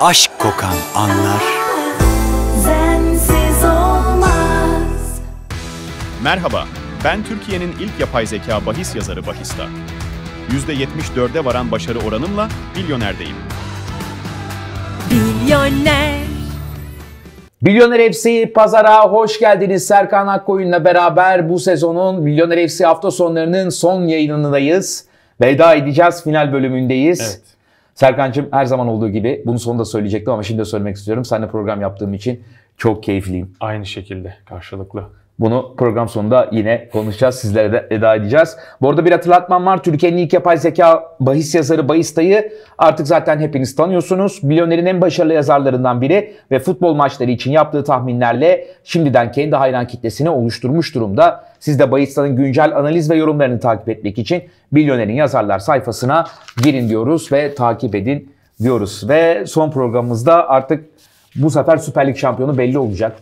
aşk kokan anlar. Zensiz olmaz. Merhaba, ben Türkiye'nin ilk yapay zeka bahis yazarı Bahista. %74'e varan başarı oranımla milyonerdeyim. Milyoner. Milyoner FC pazara hoş geldiniz. Serkan Akkoyun'la beraber bu sezonun Milyoner FC hafta sonlarının son yayınındayız. Veda edeceğiz, final bölümündeyiz. Evet. Serkan'cığım her zaman olduğu gibi bunu sonunda söyleyecektim ama şimdi de söylemek istiyorum. Seninle program yaptığım için çok keyifliyim. Aynı şekilde karşılıklı. Bunu program sonunda yine konuşacağız. Sizlere de veda edeceğiz. Bu arada bir hatırlatmam var. Türkiye'nin ilk yapay zeka bahis yazarı Bahis artık zaten hepiniz tanıyorsunuz. Milyonerin en başarılı yazarlarından biri ve futbol maçları için yaptığı tahminlerle şimdiden kendi hayran kitlesini oluşturmuş durumda. Siz de Bayista'nın güncel analiz ve yorumlarını takip etmek için Milyoner'in yazarlar sayfasına girin diyoruz ve takip edin diyoruz. Ve son programımızda artık bu sefer Süper Lig şampiyonu belli olacak.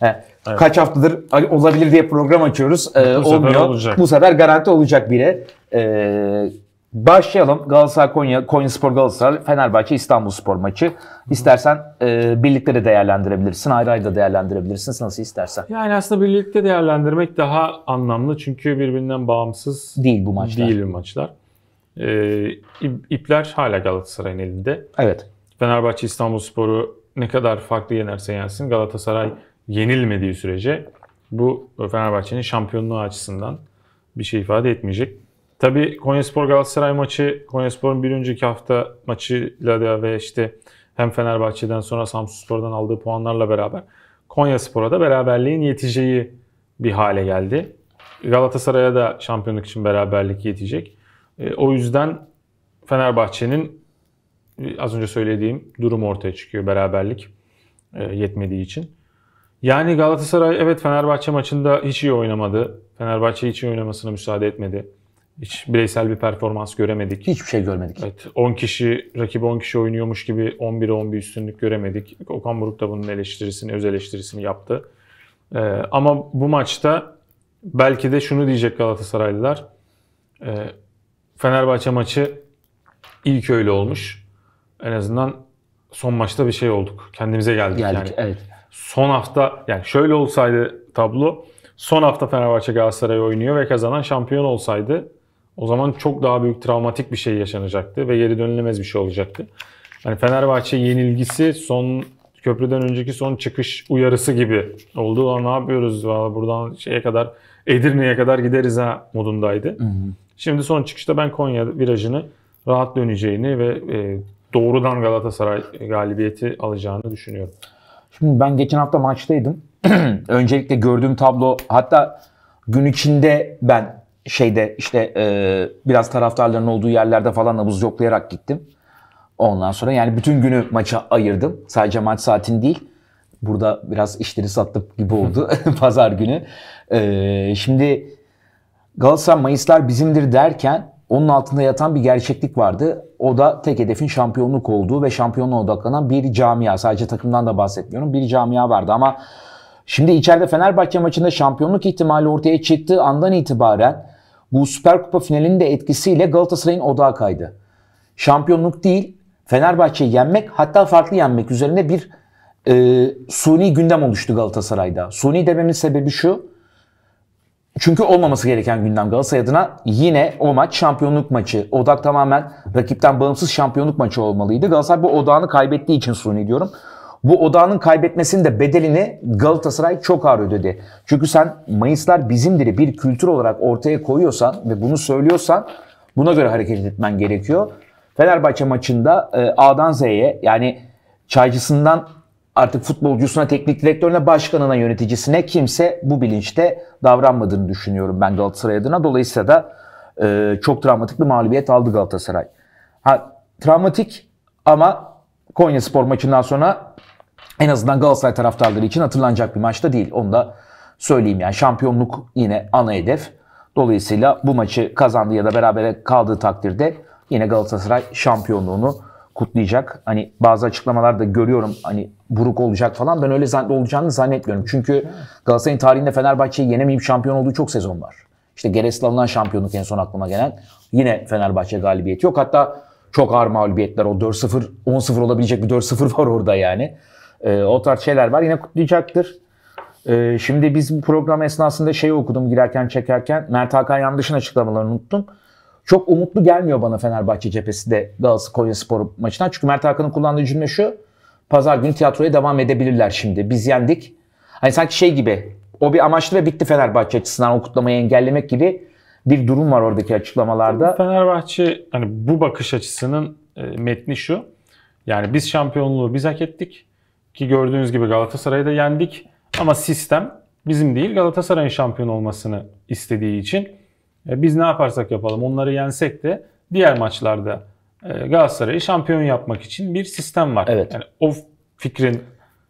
He. Evet. Kaç haftadır olabilir diye program açıyoruz. Ee, bu olmuyor. Sefer olacak. Bu sefer garanti olacak biri. Ee, Başlayalım. Galatasaray Konya, Konya Spor Galatasaray, Fenerbahçe İstanbul Spor maçı. İstersen e, birlikte de değerlendirebilirsin, ayrı ayrı da değerlendirebilirsin. Nasıl istersen. Yani aslında birlikte değerlendirmek daha anlamlı çünkü birbirinden bağımsız değil bu maçlar. Değil bu maçlar. E, ipler hala Galatasaray'ın elinde. Evet. Fenerbahçe İstanbul Sporu ne kadar farklı yenerse yensin Galatasaray yenilmediği sürece bu Fenerbahçe'nin şampiyonluğu açısından bir şey ifade etmeyecek. Tabii Konyaspor Galatasaray maçı, Konyaspor'un bir önceki hafta maçıyla da ve işte hem Fenerbahçe'den sonra Samsunspor'dan aldığı puanlarla beraber Konyaspor'a da beraberliğin yeteceği bir hale geldi. Galatasaray'a da şampiyonluk için beraberlik yetecek. E, o yüzden Fenerbahçe'nin e, az önce söylediğim durum ortaya çıkıyor beraberlik e, yetmediği için. Yani Galatasaray evet Fenerbahçe maçında hiç iyi oynamadı. Fenerbahçe hiç iyi oynamasına müsaade etmedi. Hiç bireysel bir performans göremedik. Hiçbir şey görmedik. Evet, 10 kişi, rakibi 10 kişi oynuyormuş gibi 11'e 10 bir üstünlük göremedik. Okan Buruk da bunun eleştirisini, öz eleştirisini yaptı. Ee, ama bu maçta belki de şunu diyecek Galatasaraylılar. Ee, Fenerbahçe maçı ilk öyle olmuş. En azından son maçta bir şey olduk. Kendimize geldik, geldik yani. Evet. Son hafta yani şöyle olsaydı tablo son hafta Fenerbahçe Galatasaray oynuyor ve kazanan şampiyon olsaydı o zaman çok daha büyük travmatik bir şey yaşanacaktı ve geri dönülemez bir şey olacaktı. Hani Fenerbahçe yenilgisi son köprüden önceki son çıkış uyarısı gibi oldu. Lan ne yapıyoruz? Valla buradan şeye kadar Edirne'ye kadar gideriz ha modundaydı. Hı hı. Şimdi son çıkışta ben Konya virajını rahat döneceğini ve e, doğrudan Galatasaray galibiyeti alacağını düşünüyorum. Şimdi ben geçen hafta maçtaydım. Öncelikle gördüğüm tablo hatta gün içinde ben şeyde işte e, biraz taraftarların olduğu yerlerde falan nabız yoklayarak gittim. Ondan sonra yani bütün günü maça ayırdım. Sadece maç saatin değil. Burada biraz işleri sattık gibi oldu pazar günü. E, şimdi Galatasaray Mayıslar bizimdir derken onun altında yatan bir gerçeklik vardı. O da tek hedefin şampiyonluk olduğu ve şampiyonluğa odaklanan bir camia. Sadece takımdan da bahsetmiyorum. Bir camia vardı ama şimdi içeride Fenerbahçe maçında şampiyonluk ihtimali ortaya çıktığı andan itibaren bu Süper Kupa finalinin de etkisiyle Galatasaray'ın odağa kaydı. Şampiyonluk değil, Fenerbahçe'yi yenmek hatta farklı yenmek üzerine bir e, suni gündem oluştu Galatasaray'da. Suni dememin sebebi şu. Çünkü olmaması gereken gündem Galatasaray adına yine o maç şampiyonluk maçı. Odak tamamen rakipten bağımsız şampiyonluk maçı olmalıydı. Galatasaray bu odağını kaybettiği için suni diyorum. Bu odağının kaybetmesinin de bedelini Galatasaray çok ağır ödedi. Çünkü sen Mayıslar bizimdir bir kültür olarak ortaya koyuyorsan ve bunu söylüyorsan buna göre hareket etmen gerekiyor. Fenerbahçe maçında e, A'dan Z'ye yani çaycısından artık futbolcusuna, teknik direktörüne, başkanına, yöneticisine kimse bu bilinçte davranmadığını düşünüyorum ben Galatasaray adına. Dolayısıyla da e, çok travmatik bir mağlubiyet aldı Galatasaray. Ha, travmatik ama Konya Spor maçından sonra en azından Galatasaray taraftarları için hatırlanacak bir maçta değil. Onu da söyleyeyim yani şampiyonluk yine ana hedef. Dolayısıyla bu maçı kazandı ya da berabere kaldığı takdirde yine Galatasaray şampiyonluğunu kutlayacak. Hani bazı açıklamalarda görüyorum hani buruk olacak falan. Ben öyle zannet olacağını zannetmiyorum. Çünkü Galatasaray'ın tarihinde Fenerbahçe'yi yenemeyip şampiyon olduğu çok sezon var. İşte Geres'le alınan şampiyonluk en son aklıma gelen. Yine Fenerbahçe galibiyeti yok. Hatta çok ağır mağlubiyetler o 4-0, 10-0 olabilecek bir 4-0 var orada yani. E, o tarz şeyler var. Yine kutlayacaktır. E, şimdi biz bu program esnasında şeyi okudum girerken çekerken. Mert Hakan Yandaş'ın açıklamalarını unuttum. Çok umutlu gelmiyor bana Fenerbahçe cephesi de Galatasaray Konya Spor maçından. Çünkü Mert Hakan'ın kullandığı cümle şu. Pazar günü tiyatroya devam edebilirler şimdi. Biz yendik. Hani sanki şey gibi o bir amaçlı ve bitti Fenerbahçe açısından o kutlamayı engellemek gibi bir durum var oradaki açıklamalarda. Fenerbahçe hani bu bakış açısının e, metni şu. Yani biz şampiyonluğu biz hak ettik. Ki gördüğünüz gibi Galatasaray'ı da yendik. Ama sistem bizim değil Galatasaray'ın şampiyon olmasını istediği için e, biz ne yaparsak yapalım onları yensek de diğer maçlarda e, Galatasaray'ı şampiyon yapmak için bir sistem var. Evet. Yani o fikrin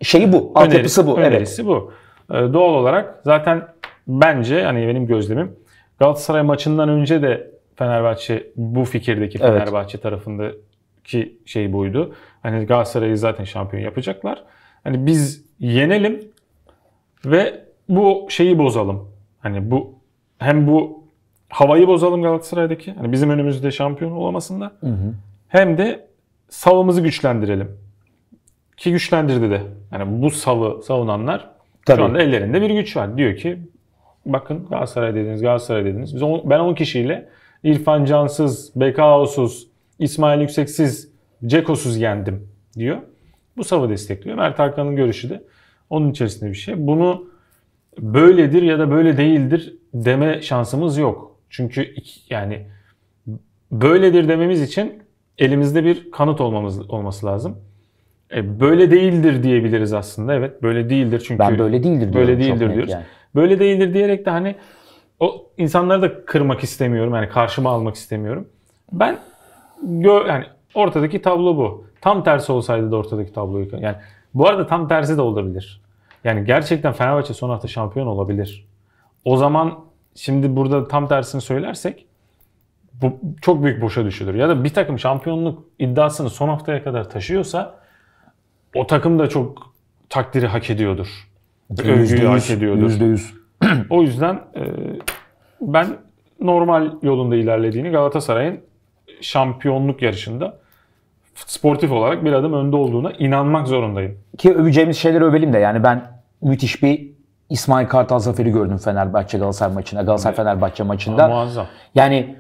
şeyi bu, altyapısı bu. Önerisi evet. bu. E, doğal olarak zaten bence hani benim gözlemim Galatasaray maçından önce de Fenerbahçe bu fikirdeki Fenerbahçe evet. tarafındaki şey buydu. Hani Galatasaray'ı zaten şampiyon yapacaklar. Hani biz yenelim ve bu şeyi bozalım. Hani bu hem bu havayı bozalım Galatasaray'daki. Hani bizim önümüzde şampiyon olamasında. Hı hı. Hem de savımızı güçlendirelim. Ki güçlendirdi de. Yani bu savı savunanlar Tabii. şu anda ellerinde bir güç var. Diyor ki bakın Galatasaray dediniz, Galatasaray dediniz. Biz on, ben 10 kişiyle İrfan Cansız, BKO'suz, İsmail Yükseksiz, Cekosuz yendim diyor. Bu savı destekliyor. Mert Hakan'ın görüşü de onun içerisinde bir şey. Bunu böyledir ya da böyle değildir deme şansımız yok. Çünkü yani böyledir dememiz için elimizde bir kanıt olmamız olması lazım. E, böyle değildir diyebiliriz aslında. Evet, böyle değildir çünkü. Ben böyle değildir diyorum. Böyle değildir diyoruz. Yani. Böyle değildir diyerek de hani o insanları da kırmak istemiyorum. Yani karşıma almak istemiyorum. Ben gö yani ortadaki tablo bu. Tam tersi olsaydı da ortadaki tabloyu yani bu arada tam tersi de olabilir. Yani gerçekten Fenerbahçe son hafta şampiyon olabilir. O zaman şimdi burada tam tersini söylersek bu çok büyük boşa düşülür. Ya da bir takım şampiyonluk iddiasını son haftaya kadar taşıyorsa o takım da çok takdiri hak ediyordur. Övgüyü hak ediyordur. %100. o yüzden e, ben normal yolunda ilerlediğini Galatasaray'ın şampiyonluk yarışında sportif olarak bir adım önde olduğuna inanmak zorundayım. Ki öveceğimiz şeyleri övelim de yani ben müthiş bir İsmail Kartal zaferi gördüm Fenerbahçe Galatasaray maçında. Galatasaray Fenerbahçe maçında. Ha, muazzam. Yani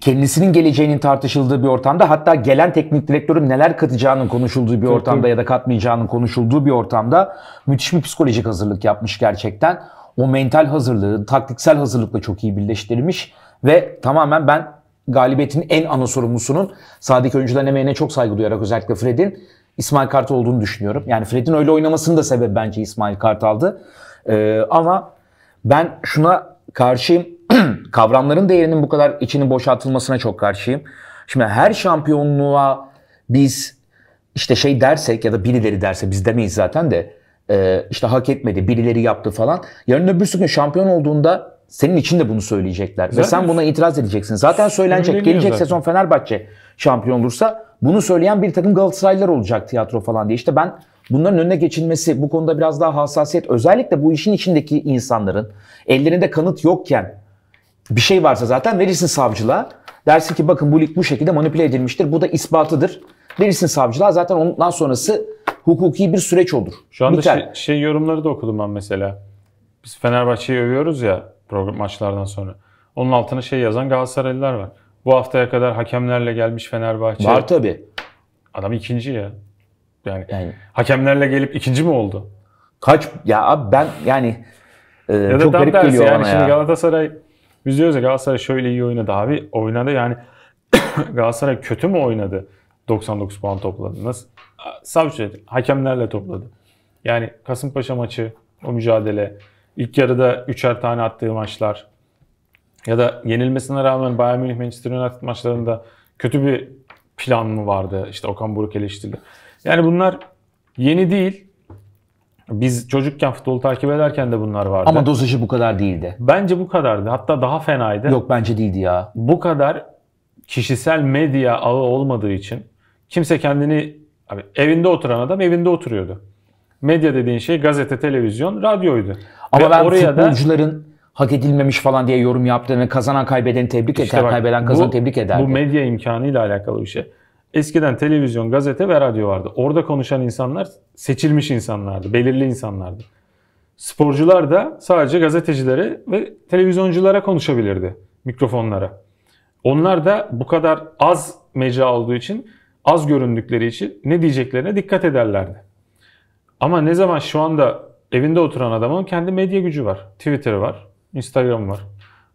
kendisinin geleceğinin tartışıldığı bir ortamda hatta gelen teknik direktörün neler katacağının konuşulduğu bir ortamda ya da katmayacağının konuşulduğu bir ortamda müthiş bir psikolojik hazırlık yapmış gerçekten. O mental hazırlığı, taktiksel hazırlıkla çok iyi birleştirilmiş ve tamamen ben galibiyetin en ana sorumlusunun sahadaki oyuncuların emeğine çok saygı duyarak özellikle Fred'in İsmail Kartal olduğunu düşünüyorum. Yani Fred'in öyle oynamasının da sebebi bence İsmail Kartal'dı. Ee, ama ben şuna karşıyım. Kavramların değerinin bu kadar içinin boşaltılmasına çok karşıyım. Şimdi her şampiyonluğa biz işte şey dersek ya da birileri derse biz demeyiz zaten de e, işte hak etmedi birileri yaptı falan. Yarın öbür gün şampiyon olduğunda senin için de bunu söyleyecekler. Zaten Ve sen buna itiraz edeceksin. Zaten söylenecek. Gelecek zaten. sezon Fenerbahçe şampiyon olursa bunu söyleyen bir takım Galatasaraylılar olacak tiyatro falan diye. İşte ben bunların önüne geçilmesi bu konuda biraz daha hassasiyet özellikle bu işin içindeki insanların ellerinde kanıt yokken bir şey varsa zaten verirsin savcılığa. Dersin ki bakın bu lig bu şekilde manipüle edilmiştir. Bu da ispatıdır. Verirsin savcılığa zaten ondan sonrası hukuki bir süreç olur. Şu anda şey, şey yorumları da okudum ben mesela. Biz Fenerbahçe'yi övüyoruz ya program maçlardan sonra. Onun altına şey yazan Galatasaraylılar var. Bu haftaya kadar hakemlerle gelmiş Fenerbahçe. Var tabi Adam ikinci ya. Yani, yani hakemlerle gelip ikinci mi oldu? Kaç ya abi ben yani e, ya da çok garip geliyor yani bana şimdi ya. Galatasaray biz diyoruz ya Galatasaray şöyle iyi oynadı abi. Oynadı yani Galatasaray kötü mü oynadı? 99 puan topladı. Nasıl? Savcı hakemlerle topladı. Yani Kasımpaşa maçı, o mücadele, İlk yarıda üçer tane attığı maçlar ya da yenilmesine rağmen Bayern Münih Manchester United maçlarında kötü bir plan mı vardı? İşte Okan Buruk eleştirdi. Yani bunlar yeni değil. Biz çocukken futbolu takip ederken de bunlar vardı. Ama dozajı bu kadar değildi. Bence bu kadardı. Hatta daha fenaydı. Yok bence değildi ya. Bu kadar kişisel medya ağı olmadığı için kimse kendini abi evinde oturan adam evinde oturuyordu. Medya dediğin şey gazete, televizyon, radyoydu. Ama Ve ben oraya futbolcuların da, hak edilmemiş falan diye yorum yaptığını kazanan kaybeden tebrik işte eder, bak, kaybeden kazanan tebrik eder. Bu medya imkanıyla alakalı bir şey. Eskiden televizyon, gazete ve radyo vardı. Orada konuşan insanlar seçilmiş insanlardı, belirli insanlardı. Sporcular da sadece gazetecilere ve televizyonculara konuşabilirdi, mikrofonlara. Onlar da bu kadar az mecra olduğu için, az göründükleri için ne diyeceklerine dikkat ederlerdi. Ama ne zaman şu anda evinde oturan adamın kendi medya gücü var. Twitter'ı var, Instagram'ı var.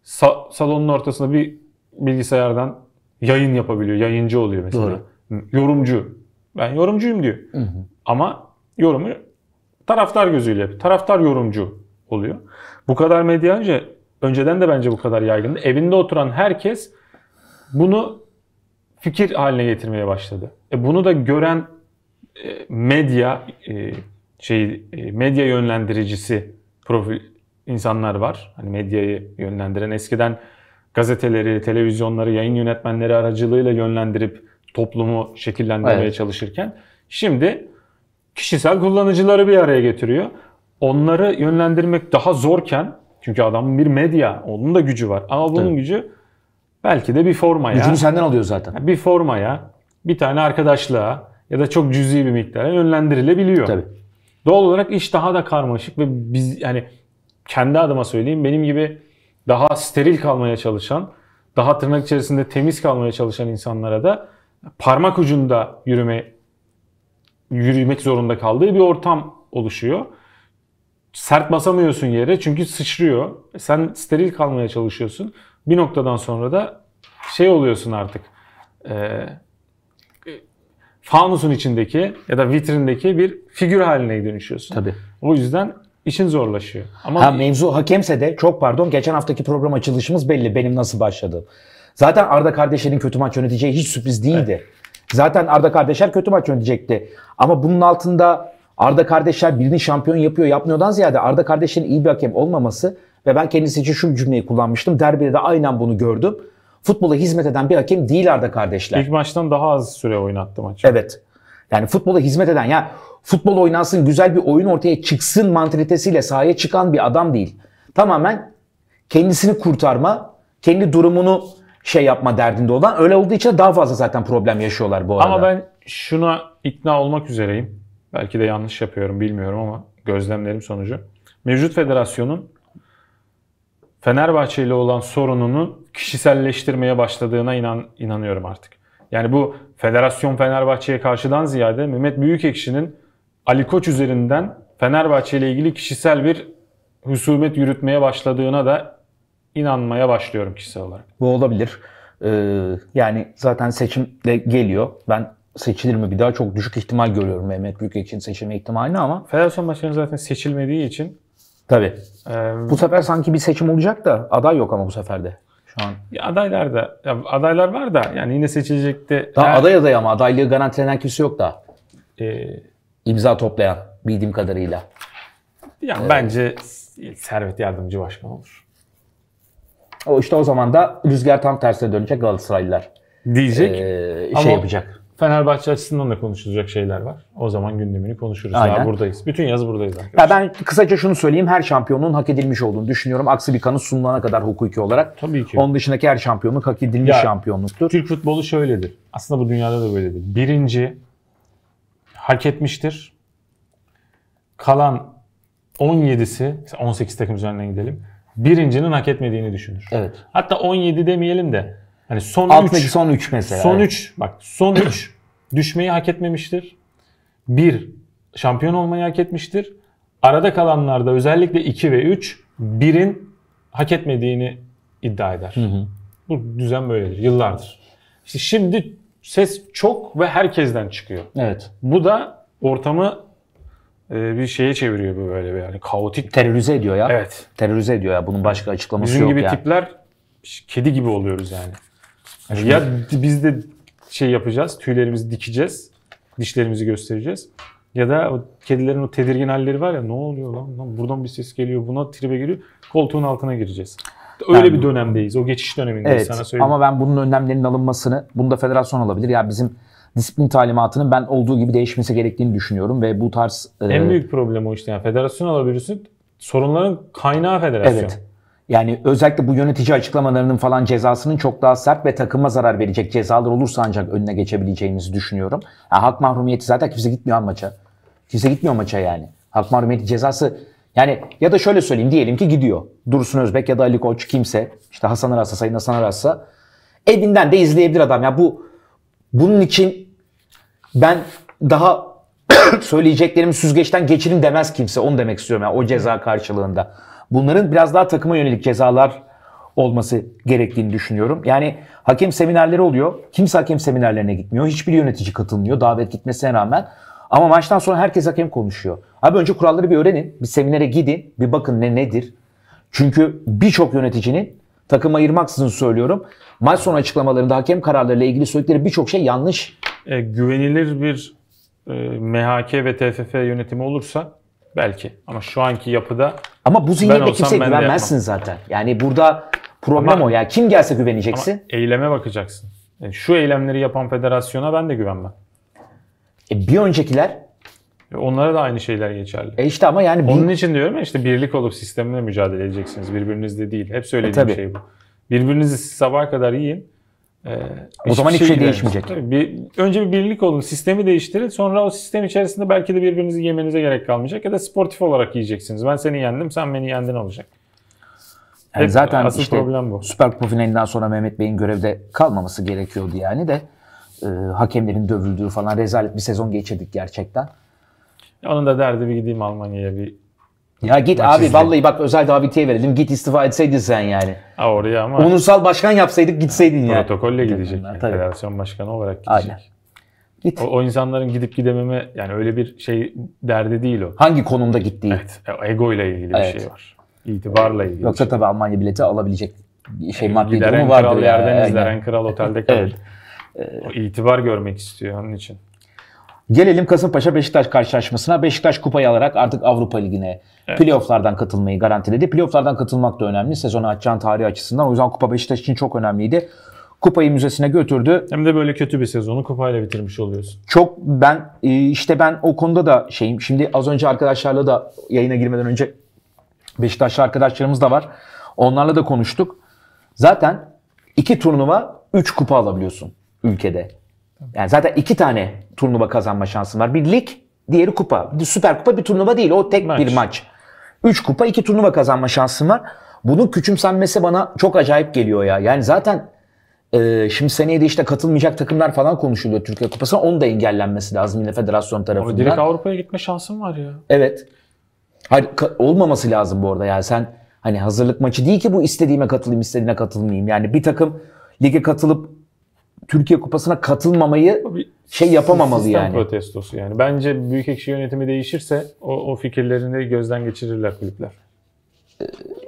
Sa- salonun ortasında bir bilgisayardan yayın yapabiliyor, yayıncı oluyor mesela. Doğru. Yorumcu. Ben yorumcuyum diyor. Hı hı. Ama yorumu taraftar gözüyle yapıyor. Taraftar yorumcu oluyor. Bu kadar medya önce, önceden de bence bu kadar yaygındı. Evinde oturan herkes bunu fikir haline getirmeye başladı. E bunu da gören e, medya e, şey e, medya yönlendiricisi profil insanlar var. Hani medyayı yönlendiren eskiden gazeteleri, televizyonları, yayın yönetmenleri aracılığıyla yönlendirip toplumu şekillendirmeye evet. çalışırken şimdi kişisel kullanıcıları bir araya getiriyor. Onları yönlendirmek daha zorken çünkü adamın bir medya, onun da gücü var. Ama bunun evet. gücü belki de bir formaya. Gücünü senden alıyor zaten. Bir formaya, bir tane arkadaşlığa, ya da çok cüzi bir miktara yönlendirilebiliyor. Tabii. Doğal olarak iş daha da karmaşık ve biz yani kendi adıma söyleyeyim benim gibi daha steril kalmaya çalışan, daha tırnak içerisinde temiz kalmaya çalışan insanlara da parmak ucunda yürüme yürümek zorunda kaldığı bir ortam oluşuyor. Sert basamıyorsun yere çünkü sıçrıyor. Sen steril kalmaya çalışıyorsun. Bir noktadan sonra da şey oluyorsun artık. E, fanusun içindeki ya da vitrindeki bir figür haline dönüşüyorsun. Tabii. O yüzden işin zorlaşıyor. Ama ha, mevzu hakemse de çok pardon geçen haftaki program açılışımız belli benim nasıl başladığım. Zaten Arda kardeşlerin kötü maç yöneteceği hiç sürpriz değildi. Evet. Zaten Arda kardeşler kötü maç yönetecekti. Ama bunun altında Arda kardeşler birini şampiyon yapıyor yapmıyordan ziyade Arda kardeşlerin iyi bir hakem olmaması ve ben kendisi için şu cümleyi kullanmıştım. Derbide de aynen bunu gördüm futbola hizmet eden bir hakem değillerdi kardeşler. İlk maçtan daha az süre oynattı maçı. Evet. Yani futbola hizmet eden ya futbol oynansın güzel bir oyun ortaya çıksın mantalitesiyle sahaya çıkan bir adam değil. Tamamen kendisini kurtarma, kendi durumunu şey yapma derdinde olan öyle olduğu için daha fazla zaten problem yaşıyorlar bu arada. Ama ben şuna ikna olmak üzereyim. Belki de yanlış yapıyorum bilmiyorum ama gözlemlerim sonucu. Mevcut federasyonun Fenerbahçe ile olan sorununun kişiselleştirmeye başladığına inan inanıyorum artık. Yani bu Federasyon Fenerbahçe'ye karşıdan ziyade Mehmet Büyükekşi'nin Ali Koç üzerinden Fenerbahçe ile ilgili kişisel bir husumet yürütmeye başladığına da inanmaya başlıyorum kişisel olarak. Bu olabilir. Ee, yani zaten seçim de geliyor. Ben seçilir mi bir daha çok düşük ihtimal görüyorum Mehmet Büyükekşi'nin seçilme ihtimalini ama. Federasyon Başkanı zaten seçilmediği için Tabii. Ee, bu sefer sanki bir seçim olacak da aday yok ama bu sefer de şu an? Ya adaylar da ya adaylar var da yani yine seçilecekte. Daha eğer... aday aday ama adaylığı garantilenen kimse yok da. Ee, imza toplayan bildiğim kadarıyla. Yani ee, bence Servet Yardımcı Başkan olur. O işte o zaman da rüzgar tam tersine dönecek Galatasaraylılar. Diyecek. Ee, şey ama yapacak. Fenerbahçe açısından da konuşulacak şeyler var. O zaman gündemini konuşuruz. Aynen. Daha buradayız. Bütün yaz buradayız arkadaşlar. Ya ben kısaca şunu söyleyeyim. Her şampiyonun hak edilmiş olduğunu düşünüyorum. Aksi bir kanıt sunulana kadar hukuki olarak. Tabii ki. Onun dışındaki her şampiyonluk hak edilmiş ya, şampiyonluktur. Türk futbolu şöyledir. Aslında bu dünyada da böyledir. Birinci hak etmiştir. Kalan 17'si, 18 takım üzerinden gidelim. Birincinin hak etmediğini düşünür. Evet. Hatta 17 demeyelim de Hani son Alttaki üç, son 3 mesela. Son 3 bak son 3 düşmeyi hak etmemiştir. 1 şampiyon olmayı hak etmiştir. Arada kalanlarda özellikle 2 ve 3 birin hak etmediğini iddia eder. Hı hı. Bu düzen böyledir yıllardır. İşte şimdi ses çok ve herkesten çıkıyor. Evet. Bu da ortamı e, bir şeye çeviriyor böyle bir yani kaotik. Terörize ediyor ya. Evet. Terörize ediyor ya. Bunun başka açıklaması Bizim yok ya. Bizim gibi tipler kedi gibi oluyoruz yani. Yani ya biz de şey yapacağız, tüylerimizi dikeceğiz, dişlerimizi göstereceğiz. Ya da o kedilerin o tedirgin halleri var ya ne oluyor lan, lan buradan bir ses geliyor buna tribe giriyor koltuğun altına gireceğiz. Öyle ben, bir dönemdeyiz. O geçiş döneminde evet, sana söyleyeyim. Ama ben bunun önlemlerinin alınmasını, bunu da federasyon alabilir. Ya bizim disiplin talimatının ben olduğu gibi değişmesi gerektiğini düşünüyorum ve bu tarz... E, en e... büyük problem o işte. Yani federasyon alabilirsin. Sorunların kaynağı federasyon. Evet. Yani özellikle bu yönetici açıklamalarının falan cezasının çok daha sert ve takıma zarar verecek cezalar olursa ancak önüne geçebileceğimizi düşünüyorum. Yani hak mahrumiyeti zaten kimse gitmiyor maça. Kimse gitmiyor maça yani. Hak mahrumiyeti cezası yani ya da şöyle söyleyeyim diyelim ki gidiyor. Dursun Özbek ya da Ali Koç kimse işte Hasan Arasa Sayın Hasan Arasa evinden de izleyebilir adam. Ya yani bu bunun için ben daha söyleyeceklerimi süzgeçten geçirin demez kimse. Onu demek istiyorum yani o ceza karşılığında bunların biraz daha takıma yönelik cezalar olması gerektiğini düşünüyorum. Yani hakem seminerleri oluyor. Kimse hakem seminerlerine gitmiyor. Hiçbir yönetici katılmıyor davet gitmesine rağmen. Ama maçtan sonra herkes hakem konuşuyor. Abi önce kuralları bir öğrenin. Bir seminere gidin. Bir bakın ne nedir. Çünkü birçok yöneticinin takım ayırmaksızın söylüyorum. Maç sonu açıklamalarında hakem kararlarıyla ilgili söyledikleri birçok şey yanlış. E, güvenilir bir e, MHK ve TFF yönetimi olursa Belki ama şu anki yapıda Ama bu zihniyette kimseye güvenmezsin zaten. Yani burada problem Ama- o yani Kim gelse güveneceksin. ama eyleme bakacaksın. Yani şu eylemleri yapan federasyona ben de güvenmem. E, bir öncekiler e, Onlara da aynı şeyler geçerli. e işte ama yani bir- Onun için diyorum ya işte birlik olup sistemle mücadele edeceksiniz. Birbirinizle değil. Hep söylediğim E, şey bu. Birbirinizi sabaha kadar yiyin. Ee, o zaman hiçbir şey, değişmeyecek. Tabii bir, önce bir birlik olun, sistemi değiştirin. Sonra o sistem içerisinde belki de birbirinizi yemenize gerek kalmayacak. Ya da sportif olarak yiyeceksiniz. Ben seni yendim, sen beni yendin olacak. Yani Hep zaten asıl işte problem bu. Süper Kupa finalinden sonra Mehmet Bey'in görevde kalmaması gerekiyordu yani de. E, hakemlerin dövüldüğü falan rezalet bir sezon geçirdik gerçekten. Onun da derdi bir gideyim Almanya'ya bir ya git Maç abi izle. vallahi bak özel davetiye verelim. Git istifa etseydin sen yani. Ha oraya ama. Onursal başkan yapsaydık gitseydin ya. Protokolle gidecek. Tabii. Federasyon başkanı olarak gidecek. Aynen. Git. O, o insanların gidip gidememe yani öyle bir şey derdi değil o. Hangi konumda gittiği. Evet. E, Ego ile ilgili evet. bir şey var. İtibarla ilgili. Yoksa şey. tabii Almanya bileti alabilecek şey e, maddi durumu vardır. Gider en kral yerden izler. En kral otelde kalır. evet. O itibar görmek istiyor onun için. Gelelim Kasımpaşa Beşiktaş karşılaşmasına. Beşiktaş kupayı alarak artık Avrupa Ligi'ne evet. playofflardan katılmayı garantiledi. Playofflardan katılmak da önemli. Sezonu açacağın tarih açısından. O yüzden kupa Beşiktaş için çok önemliydi. Kupayı müzesine götürdü. Hem de böyle kötü bir sezonu kupayla bitirmiş oluyorsun. Çok ben e, işte ben o konuda da şeyim. Şimdi az önce arkadaşlarla da yayına girmeden önce Beşiktaşlı arkadaşlarımız da var. Onlarla da konuştuk. Zaten iki turnuva 3 kupa alabiliyorsun ülkede. Yani zaten iki tane turnuva kazanma şansın var. Bir lig, diğeri kupa. Süper kupa bir turnuva değil. O tek maç. bir maç. Üç kupa, iki turnuva kazanma şansın var. Bunun küçümsenmesi bana çok acayip geliyor ya. Yani zaten e, şimdi seneye de işte katılmayacak takımlar falan konuşuluyor Türkiye Kupası'na. Onun da engellenmesi lazım yine federasyon tarafından. Ama direkt Avrupa'ya gitme şansın var ya. Evet. Hayır olmaması lazım bu arada. Yani sen hani hazırlık maçı değil ki bu istediğime katılayım istediğine katılmayayım. Yani bir takım lige katılıp Türkiye Kupası'na katılmamayı bir şey yapamamalı sistem yani. protestosu yani. Bence büyük ekşi yönetimi değişirse o, o fikirlerini gözden geçirirler kulüpler.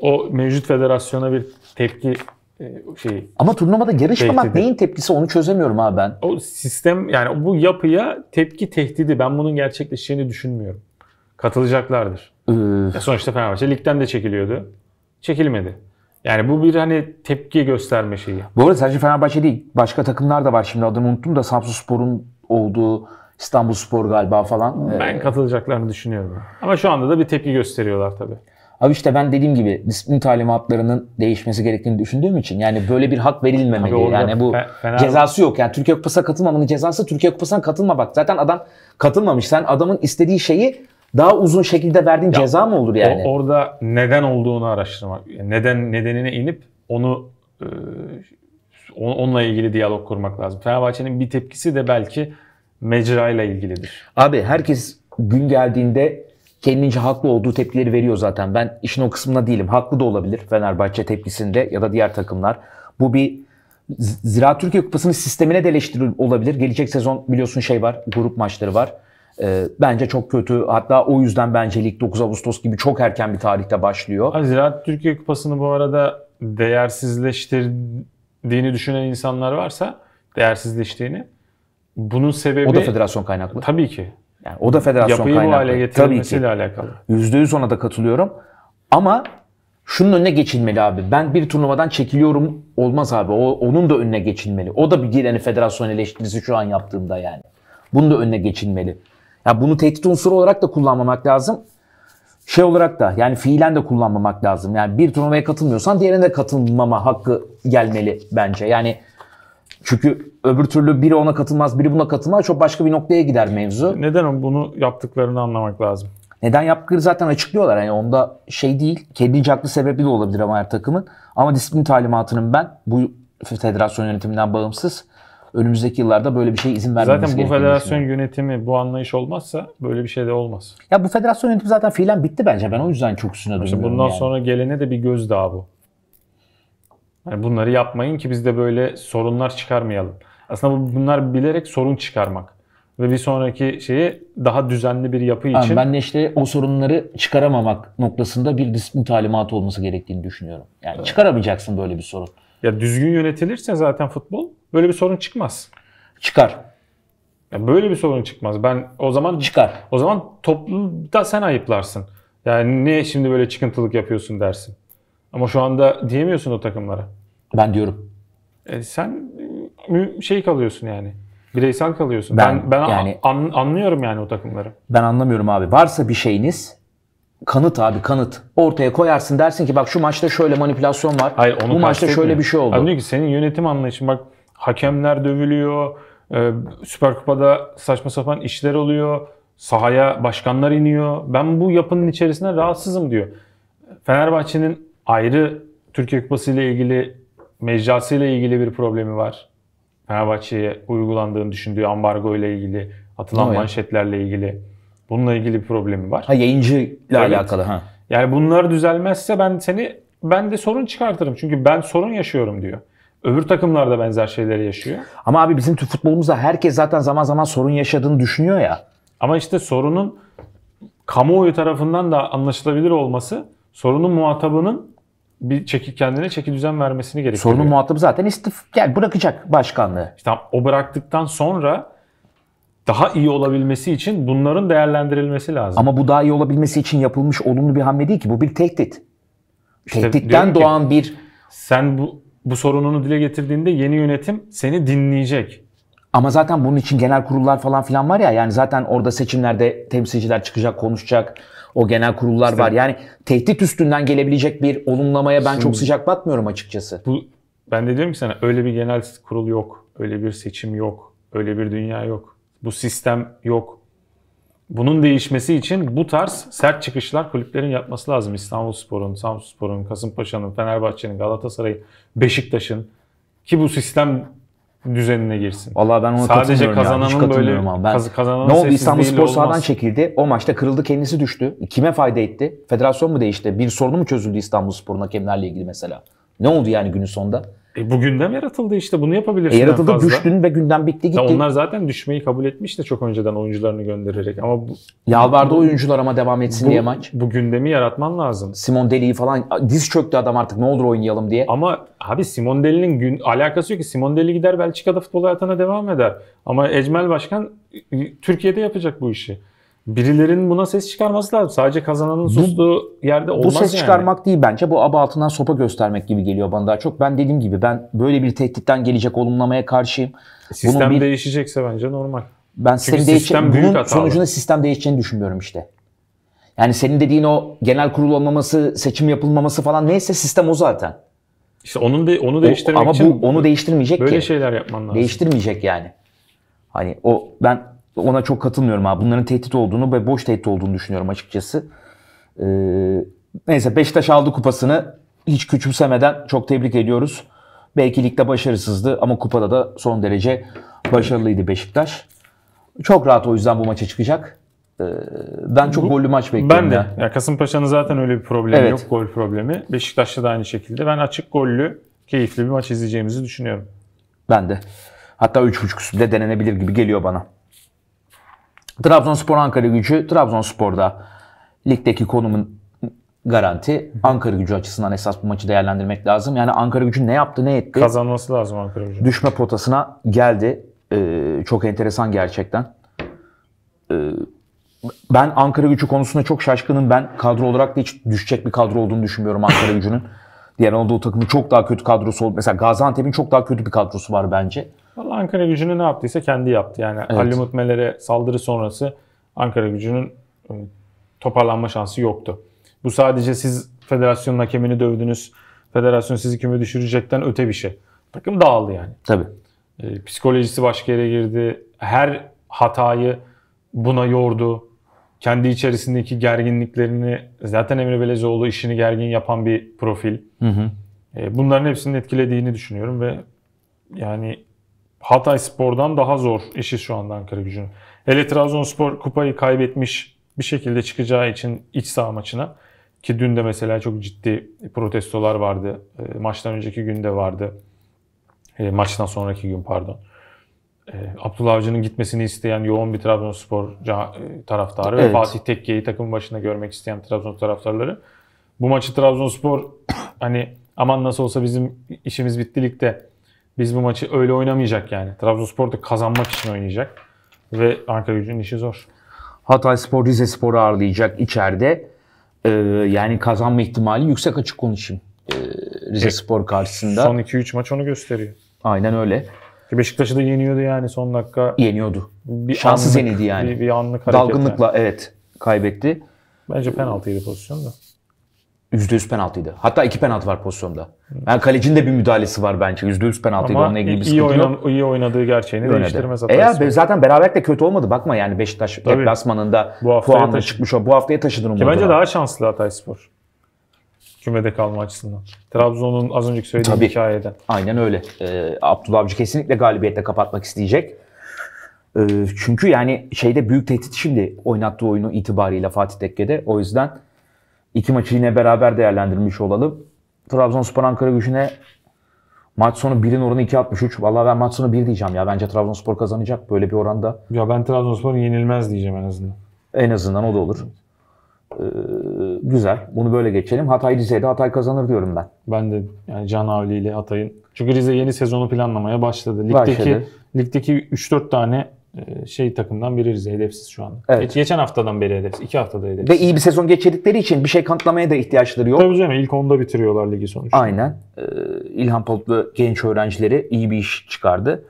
O mevcut federasyona bir tepki e, şey. Ama turnuvada yarışmamak neyin tepkisi onu çözemiyorum abi ben. O sistem yani bu yapıya tepki tehdidi. Ben bunun gerçekleşeceğini düşünmüyorum. Katılacaklardır. Ee... Sonuçta Fenerbahçe ligden de çekiliyordu. Çekilmedi. Yani bu bir hani tepki gösterme şeyi. Bu arada sadece Fenerbahçe değil. Başka takımlar da var şimdi adını unuttum da Samsun Spor'un olduğu İstanbul Spor galiba falan. Ben ee, katılacaklarını düşünüyorum. Ama şu anda da bir tepki gösteriyorlar tabii. Abi işte ben dediğim gibi disiplin talimatlarının değişmesi gerektiğini düşündüğüm için yani böyle bir hak verilmemeli. Abi yani bu Fener... cezası yok. Yani Türkiye Kupası'na katılmamanın cezası Türkiye Kupası'na katılma bak. Zaten adam katılmamış. Sen adamın istediği şeyi daha uzun şekilde verdiğin ya, ceza mı olur yani? O, orada neden olduğunu araştırmak. Neden nedenine inip onu e, onunla ilgili diyalog kurmak lazım. Fenerbahçe'nin bir tepkisi de belki mecrayla ilgilidir. Abi herkes gün geldiğinde kendince haklı olduğu tepkileri veriyor zaten. Ben işin o kısmına değilim. Haklı da olabilir Fenerbahçe tepkisinde ya da diğer takımlar. Bu bir Zira Türkiye Kupası'nın sistemine de eleştiri olabilir. Gelecek sezon biliyorsun şey var, grup maçları var. E, bence çok kötü. Hatta o yüzden bence lig 9 Ağustos gibi çok erken bir tarihte başlıyor. Ziraat Türkiye Kupası'nı bu arada değersizleştirdiğini düşünen insanlar varsa değersizleştiğini bunun sebebi... O da federasyon kaynaklı. Tabii ki. Yani o da federasyon Yapıyı kaynaklı. Yapıyı bu hale getirilmesiyle Tabii ki. alakalı. %100 ona da katılıyorum. Ama şunun önüne geçilmeli abi. Ben bir turnuvadan çekiliyorum olmaz abi. O, onun da önüne geçilmeli. O da bir yani federasyon eleştirisi şu an yaptığımda yani. Bunun da önüne geçilmeli. Ya bunu tehdit unsuru olarak da kullanmamak lazım. Şey olarak da yani fiilen de kullanmamak lazım. Yani bir turnuvaya katılmıyorsan diğerine de katılmama hakkı gelmeli bence. Yani çünkü öbür türlü biri ona katılmaz, biri buna katılmaz. Çok başka bir noktaya gider mevzu. Neden bunu yaptıklarını anlamak lazım. Neden yaptıkları zaten açıklıyorlar. Yani onda şey değil, kendince haklı sebebi de olabilir ama her takımın. Ama disiplin talimatının ben bu federasyon yönetiminden bağımsız önümüzdeki yıllarda böyle bir şey izin vermemesi Zaten bu federasyon yönetimi bu anlayış olmazsa böyle bir şey de olmaz. Ya bu federasyon yönetimi zaten fiilen bitti bence. Ben o yüzden çok üstüne dönüyorum. İşte bundan yani. sonra gelene de bir göz daha bu. Yani bunları yapmayın ki biz de böyle sorunlar çıkarmayalım. Aslında bunlar bilerek sorun çıkarmak ve bir sonraki şeyi daha düzenli bir yapı için. ben de işte o sorunları çıkaramamak noktasında bir disiplin talimatı olması gerektiğini düşünüyorum. Yani evet. çıkaramayacaksın böyle bir sorun. Ya düzgün yönetilirse zaten futbol böyle bir sorun çıkmaz. Çıkar. Ya böyle bir sorun çıkmaz. Ben o zaman çıkar. O zaman toplumda sen ayıplarsın. Yani niye şimdi böyle çıkıntılık yapıyorsun dersin. Ama şu anda diyemiyorsun o takımlara. Ben diyorum. E sen e, şey kalıyorsun yani. Bireysel kalıyorsun. Ben ben, ben yani, an, anlıyorum yani o takımları. Ben anlamıyorum abi. Varsa bir şeyiniz kanıt abi kanıt. Ortaya koyarsın dersin ki bak şu maçta şöyle manipülasyon var. Hayır, onu Bu maçta şöyle bir şey oldu. Abi diyor ki senin yönetim anlayışın bak hakemler dövülüyor. E, Süper Kupa'da saçma sapan işler oluyor. Sahaya başkanlar iniyor. Ben bu yapının içerisinde rahatsızım diyor. Fenerbahçe'nin ayrı Türkiye Kupası ile ilgili mecrası ile ilgili bir problemi var. Fenerbahçe'ye uygulandığını düşündüğü ambargo ile ilgili, atılan oh manşetlerle ilgili. Bununla ilgili bir problemi var. Ha yayıncıyla evet. alakalı ha. Yani bunlar düzelmezse ben seni ben de sorun çıkartırım. Çünkü ben sorun yaşıyorum diyor. Öbür takımlarda benzer şeyleri yaşıyor. Ama abi bizim futbolumuzda herkes zaten zaman zaman sorun yaşadığını düşünüyor ya. Ama işte sorunun kamuoyu tarafından da anlaşılabilir olması sorunun muhatabının bir çeki, kendine çeki düzen vermesini gerektiriyor. Sorunun muhatabı zaten istif yani bırakacak başkanlığı. İşte o bıraktıktan sonra daha iyi olabilmesi için bunların değerlendirilmesi lazım. Ama bu daha iyi olabilmesi için yapılmış olumlu bir hamle değil ki. Bu bir tehdit. İşte Tehditten doğan ki, bir... Sen bu, bu sorununu dile getirdiğinde yeni yönetim seni dinleyecek. Ama zaten bunun için genel kurullar falan filan var ya yani zaten orada seçimlerde temsilciler çıkacak, konuşacak. O genel kurullar işte, var. Yani tehdit üstünden gelebilecek bir olumlamaya ben çok sıcak batmıyorum açıkçası. Bu ben de diyorum ki sana öyle bir genel kurul yok. Öyle bir seçim yok. Öyle bir dünya yok. Bu sistem yok. Bunun değişmesi için bu tarz sert çıkışlar kulüplerin yapması lazım. İstanbulspor'un, Spor'un, Kasımpaşa'nın, Fenerbahçe'nin, Galatasaray'ın, Beşiktaş'ın ki bu sistem düzenine girsin. Valla ben ona Sadece kazananın yani. böyle abi. Ben, kazananın ne oldu İstanbul Spor olmaz. sahadan çekildi. O maçta kırıldı kendisi düştü. Kime fayda etti? Federasyon mu değişti? Bir sorunu mu çözüldü İstanbul Spor'un hakemlerle ilgili mesela? Ne oldu yani günün sonunda? E bu gündem yaratıldı işte bunu yapabilirsin. E yaratıldı fazla. düştün ve gündem bitti gitti. Ya onlar zaten düşmeyi kabul etmişti çok önceden oyuncularını göndererek ama bu, Yalvardı bu, oyuncular ama devam etsin bu, diye maç. Bu gündemi yaratman lazım. Simon Deli'yi falan diz çöktü adam artık ne olur oynayalım diye. Ama abi Simon Deli'nin gün, alakası yok ki Simon Deli gider Belçika'da futbol hayatına devam eder. Ama Ecmel Başkan Türkiye'de yapacak bu işi. Birilerinin buna ses çıkarması lazım. Sadece kazananın sustuğu yerde olmaz Bu ses yani. çıkarmak değil bence. Bu aba altından sopa göstermek gibi geliyor bana daha çok. Ben dediğim gibi ben böyle bir tehditten gelecek olumlamaya karşıyım. Sistem Bunun bir, değişecekse bence normal. Ben sistem Çünkü sistem bunun hatalı. sonucunda sistem değişeceğini düşünmüyorum işte. Yani senin dediğin o genel kurul olmaması, seçim yapılmaması falan neyse sistem o zaten. İşte onun de, onu değiştirmek o, ama için bu onu değiştirmeyecek böyle ki. Böyle şeyler yapman lazım. Değiştirmeyecek yani. Hani o ben ona çok katılmıyorum abi. Bunların tehdit olduğunu ve boş tehdit olduğunu düşünüyorum açıkçası. Ee, neyse Beşiktaş aldı kupasını. Hiç küçümsemeden çok tebrik ediyoruz. Belki ligde başarısızdı ama kupada da son derece başarılıydı Beşiktaş. Çok rahat o yüzden bu maça çıkacak. Ee, ben çok gollü maç bekliyorum. Ben de. Ya. ya Kasımpaşa'nın zaten öyle bir problemi evet. yok. Gol problemi. Beşiktaş'ta da aynı şekilde. Ben açık gollü, keyifli bir maç izleyeceğimizi düşünüyorum. Ben de. Hatta 3.5 üstünde denenebilir gibi geliyor bana. Trabzonspor Ankara gücü. Trabzonspor'da ligdeki konumun garanti. Ankara gücü açısından esas bu maçı değerlendirmek lazım. Yani Ankara gücü ne yaptı ne etti. Kazanması lazım Ankara gücü. Düşme potasına geldi. Ee, çok enteresan gerçekten. Ee, ben Ankara gücü konusunda çok şaşkınım. Ben kadro olarak da hiç düşecek bir kadro olduğunu düşünmüyorum Ankara gücünün. Diğer Anadolu takımı çok daha kötü kadrosu oldu. Mesela Gaziantep'in çok daha kötü bir kadrosu var bence. Valla Ankara gücünü ne yaptıysa kendi yaptı. Yani evet. Ali Mutmeler'e saldırı sonrası Ankara gücünün e, toparlanma şansı yoktu. Bu sadece siz federasyonun hakemini dövdünüz. Federasyon sizi küme düşürecekten öte bir şey. Takım dağıldı yani. Tabii. E, psikolojisi başka yere girdi. Her hatayı buna yordu. Kendi içerisindeki gerginliklerini zaten Emre Belezoğlu işini gergin yapan bir profil. Hı hı. E, bunların hepsinin etkilediğini düşünüyorum ve yani Hatay Spor'dan daha zor işi şu anda Ankara gücünün. Hele Trabzonspor kupayı kaybetmiş bir şekilde çıkacağı için iç saha maçına. Ki dün de mesela çok ciddi protestolar vardı. E, maçtan önceki günde vardı. E, maçtan sonraki gün pardon. E, Abdullah Avcı'nın gitmesini isteyen yoğun bir Trabzonspor e, taraftarı evet. ve Fatih Tekke'yi takım başında görmek isteyen Trabzon taraftarları. Bu maçı Trabzonspor hani aman nasıl olsa bizim işimiz bitti ligde biz bu maçı öyle oynamayacak yani. Trabzonspor da kazanmak için oynayacak. Ve Ankara gücünün işi zor. Hatay Spor Rize Spor'u ağırlayacak içeride. Ee, yani kazanma ihtimali yüksek açık konuşayım. Ee, Rize e, Spor karşısında. Son 2-3 maç onu gösteriyor. Aynen öyle. Beşiktaş'ı da yeniyordu yani son dakika. Yeniyordu. Bir Şanssız anlık, yenildi yani. Bir, bir anlık Dalgınlıkla yani. evet kaybetti. Bence penaltıydı pozisyon %100 penaltıydı. Hatta iki penaltı var pozisyonda. Yani kalecinin de bir müdahalesi var bence. %100 penaltıydı. Ama Onunla ilgili bir iyi, oynan, yok. iyi oynadığı gerçeğini Öyle değiştirmez Eğer zaten beraberlik de kötü olmadı. Bakma yani Beşiktaş Tabii. deplasmanında bu puanla taşı- çıkmış o. Bu haftaya taşıdı numara. Ki bence daha şanslı Hatay Spor. Kümede kalma açısından. Trabzon'un az önceki söylediği Tabii. hikayeden. Aynen öyle. Ee, Abdullah Avcı kesinlikle galibiyetle kapatmak isteyecek. Ee, çünkü yani şeyde büyük tehdit şimdi oynattığı oyunu itibariyle Fatih Tekke'de. O yüzden İki maçı yine beraber değerlendirmiş olalım. Trabzonspor Ankara gücüne maç sonu birin oranı 2.63. Vallahi ben maç sonu 1 diyeceğim ya. Bence Trabzonspor kazanacak böyle bir oranda. Ya ben Trabzonspor'un yenilmez diyeceğim en azından. En azından o da olur. Ee, güzel. Bunu böyle geçelim. Hatay Rize'de Hatay kazanır diyorum ben. Ben de yani Can Avli ile Hatay'ın. Çünkü Rize yeni sezonu planlamaya başladı. Ligdeki, başladı. ligdeki 3-4 tane e, şey takımdan biriyiz. Hedefsiz şu anda. Evet. geçen haftadan beri hedefsiz. iki haftada hedefsiz. Ve iyi bir sezon geçirdikleri için bir şey kanıtlamaya da ihtiyaçları yok. Tabii canım. ilk onda bitiriyorlar ligi sonuçta. Aynen. Ee, İlhan Palutlu genç öğrencileri iyi bir iş çıkardı.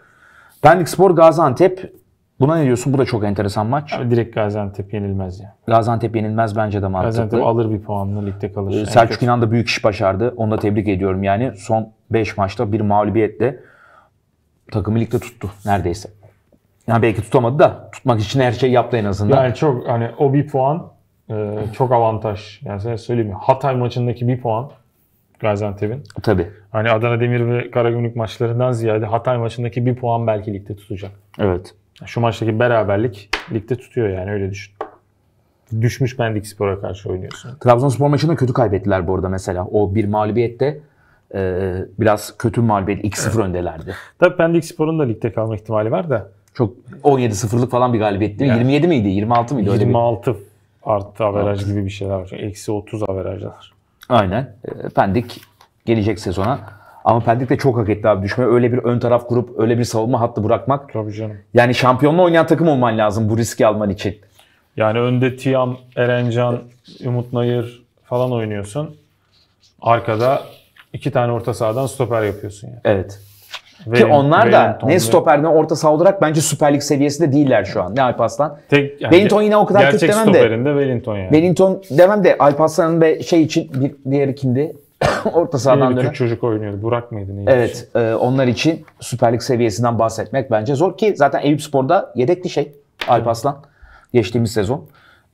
Pendik Spor Gaziantep. Buna ne diyorsun? Bu da çok enteresan maç. Yani direkt Gaziantep yenilmez ya. Gaziantep yenilmez bence de mantıklı. Gaziantep alır bir puanla ligde kalır. Ee, Selçuk İnan da büyük iş başardı. Onu da tebrik ediyorum yani. Son 5 maçta bir mağlubiyetle takımı ligde tuttu neredeyse yani belki tutamadı da tutmak için her şeyi yaptı en azından. Yani çok hani o bir puan e, çok avantaj. Yani size söyleyeyim Hatay maçındaki bir puan Gaziantep'in. Tabii. Hani Adana Demir ve Karagümrük maçlarından ziyade Hatay maçındaki bir puan belki ligde tutacak. Evet. Şu maçtaki beraberlik ligde tutuyor yani öyle düşün. Düşmüş Bendik Spor'a karşı oynuyorsun. Trabzonspor maçında kötü kaybettiler bu arada mesela. O bir mağlubiyette e, biraz kötü mağlubiyet 2-0 evet. öndelerdi. Tabii Pendik Spor'un da ligde kalma ihtimali var da çok 17-0'lık falan bir galibiyet değil mi? Yani, 27 miydi? 26 mıydı? 26 öyle bir... averaj gibi bir şeyler var. eksi 30 averajlar. Aynen. Ee, Pendik gelecek sezona. Ama Pendik de çok hak etti abi düşme. Öyle bir ön taraf kurup öyle bir savunma hattı bırakmak. Tabii canım. Yani şampiyonla oynayan takım olman lazım bu riski alman için. Yani önde Tiam, Erencan, Umut Nayır falan oynuyorsun. Arkada iki tane orta sahadan stoper yapıyorsun yani. Evet. Ve, Ki onlar da ne stoper ne orta saha olarak bence Süper Lig seviyesinde değiller şu an. Ne Alparslan. Tek, yani Wellington yine o kadar kötü demem de. Gerçek Wellington yani. Wellington demem de Alparslan'ın ve şey için bir diğeri kimdi? orta sahadan dönen. Türk çocuk oynuyordu. Burak mıydı? Neydi? Evet. E, onlar için Süper Lig seviyesinden bahsetmek bence zor ki zaten Eyüp Spor'da yedekli şey Alparslan. Geçtiğimiz sezon.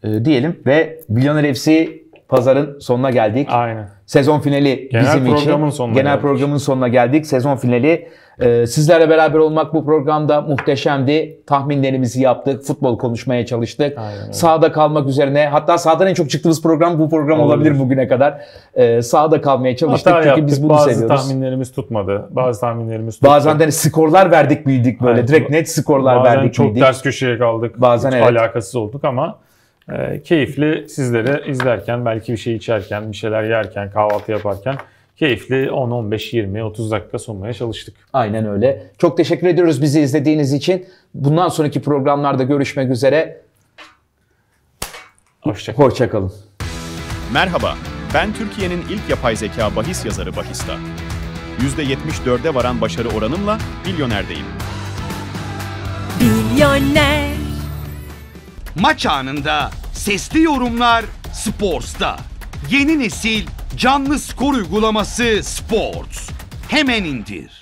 E, diyelim ve Milyoner FC pazarın sonuna geldik. Aynen. Sezon finali genel bizim için. genel geldik. programın sonuna geldik. Sezon finali e, sizlerle beraber olmak bu programda muhteşemdi. Tahminlerimizi yaptık. Futbol konuşmaya çalıştık. Aynen. Sahada kalmak üzerine. Hatta sahadan en çok çıktığımız program bu program olabilir, olabilir bugüne kadar. E, ee, sahada kalmaya çalıştık. Hatta Çünkü yaptık. biz bunu Bazı seviyoruz. Bazı tahminlerimiz tutmadı. Bazı tahminlerimiz tutmadı. Bazen de skorlar verdik bildik böyle. Aynen. Direkt net skorlar Bazen verdik bildik. Bazen çok ters köşeye kaldık. Bazen Hiç evet. alakasız olduk ama e, keyifli sizlere izlerken, belki bir şey içerken, bir şeyler yerken, kahvaltı yaparken keyifli 10, 15, 20, 30 dakika sunmaya çalıştık. Aynen öyle. Çok teşekkür ediyoruz bizi izlediğiniz için. Bundan sonraki programlarda görüşmek üzere. Hoşçakalın. Hoşçakalın. Merhaba, ben Türkiye'nin ilk yapay zeka bahis yazarı Bahista. %74'e varan başarı oranımla milyonerdeyim. Milyoner. Maç anında sesli yorumlar Sports'ta. Yeni nesil canlı skor uygulaması Sports. Hemen indir.